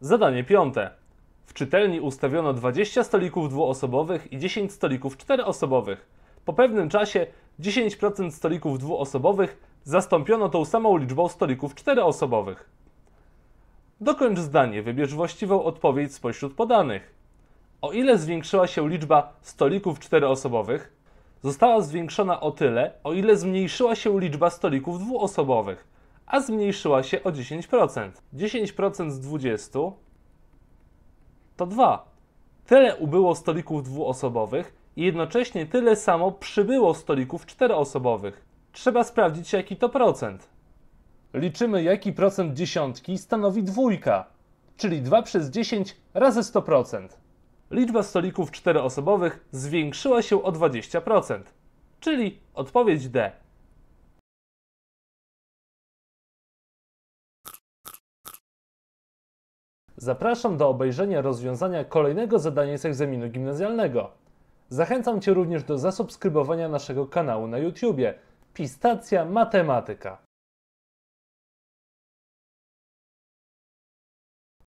Zadanie piąte. W czytelni ustawiono 20 stolików dwuosobowych i 10 stolików czteroosobowych. Po pewnym czasie 10% stolików dwuosobowych zastąpiono tą samą liczbą stolików czteroosobowych. Dokończ zdanie, wybierz właściwą odpowiedź spośród podanych. O ile zwiększyła się liczba stolików czteroosobowych, została zwiększona o tyle, o ile zmniejszyła się liczba stolików dwuosobowych, a zmniejszyła się o 10%. 10% z 20 to 2. Tyle ubyło stolików dwuosobowych i jednocześnie tyle samo przybyło stolików czteroosobowych. Trzeba sprawdzić, jaki to procent. Liczymy, jaki procent dziesiątki stanowi dwójka, czyli 2 przez 10 razy 100% liczba stolików czteroosobowych zwiększyła się o 20%, czyli odpowiedź D. Zapraszam do obejrzenia rozwiązania kolejnego zadania z egzaminu gimnazjalnego. Zachęcam Cię również do zasubskrybowania naszego kanału na YouTube Pistacja Matematyka.